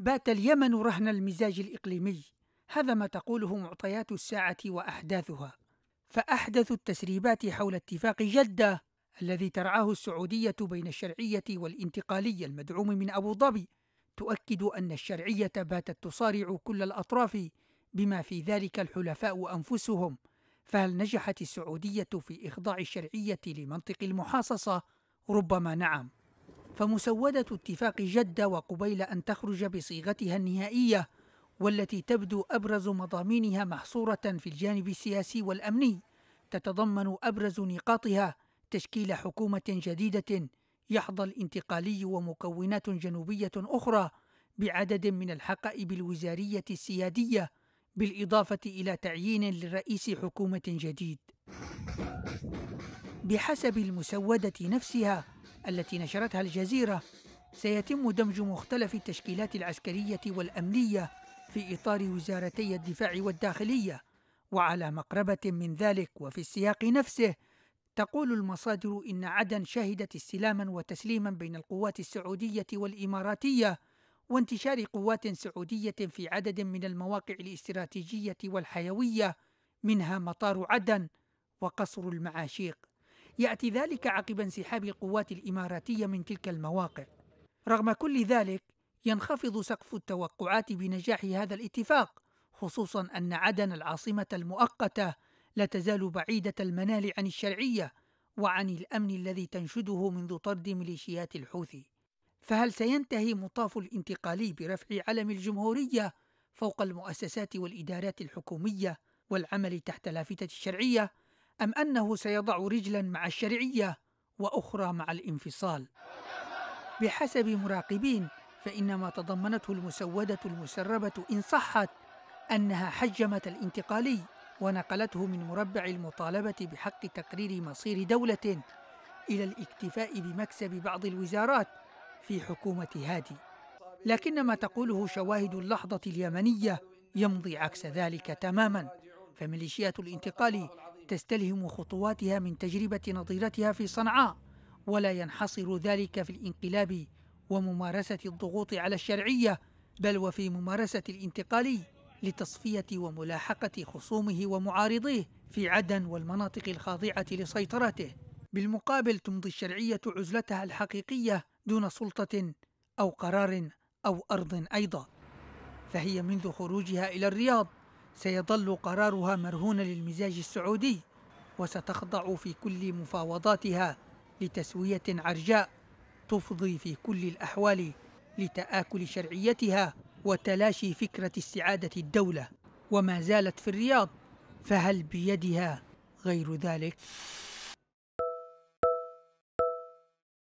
بات اليمن رهن المزاج الإقليمي هذا ما تقوله معطيات الساعة وأحداثها فأحدث التسريبات حول اتفاق جدة الذي ترعاه السعودية بين الشرعية والانتقالية المدعوم من أبو ظبي تؤكد أن الشرعية باتت تصارع كل الأطراف بما في ذلك الحلفاء أنفسهم فهل نجحت السعودية في إخضاع الشرعية لمنطق المحاصصة؟ ربما نعم فمسودة اتفاق جدة وقبيل أن تخرج بصيغتها النهائية والتي تبدو أبرز مضامينها محصورة في الجانب السياسي والأمني تتضمن أبرز نقاطها تشكيل حكومة جديدة يحظى الانتقالي ومكونات جنوبية أخرى بعدد من الحقائب الوزارية السيادية بالإضافة إلى تعيين لرئيس حكومة جديد بحسب المسودة نفسها التي نشرتها الجزيرة سيتم دمج مختلف التشكيلات العسكرية والأمنية في إطار وزارتي الدفاع والداخلية وعلى مقربة من ذلك وفي السياق نفسه تقول المصادر إن عدن شهدت استلاما وتسليما بين القوات السعودية والإماراتية وانتشار قوات سعودية في عدد من المواقع الاستراتيجية والحيوية منها مطار عدن وقصر المعاشيق يأتي ذلك عقب انسحاب القوات الإماراتية من تلك المواقع رغم كل ذلك ينخفض سقف التوقعات بنجاح هذا الاتفاق خصوصا أن عدن العاصمة المؤقتة لا تزال بعيدة المنال عن الشرعية وعن الأمن الذي تنشده منذ طرد ميليشيات الحوثي فهل سينتهي مطاف الانتقالي برفع علم الجمهورية فوق المؤسسات والإدارات الحكومية والعمل تحت لافتة الشرعية أم أنه سيضع رجلا مع الشرعية وأخرى مع الانفصال بحسب مراقبين فإن ما تضمنته المسودة المسربة إن صحت أنها حجمت الانتقالي ونقلته من مربع المطالبة بحق تقرير مصير دولة إلى الاكتفاء بمكسب بعض الوزارات في حكومة هادي لكن ما تقوله شواهد اللحظة اليمنية يمضي عكس ذلك تماما فميليشيات الانتقال تستلهم خطواتها من تجربة نظيرتها في صنعاء ولا ينحصر ذلك في الانقلاب وممارسة الضغوط على الشرعية بل وفي ممارسة الانتقالي لتصفية وملاحقة خصومه ومعارضيه في عدن والمناطق الخاضعة لسيطرته بالمقابل تمضي الشرعية عزلتها الحقيقية دون سلطة أو قرار أو أرض أيضا فهي منذ خروجها إلى الرياض سيظل قرارها مرهونا للمزاج السعودي وستخضع في كل مفاوضاتها لتسوية عرجاء تفضي في كل الأحوال لتآكل شرعيتها وتلاشي فكرة استعادة الدولة وما زالت في الرياض فهل بيدها غير ذلك؟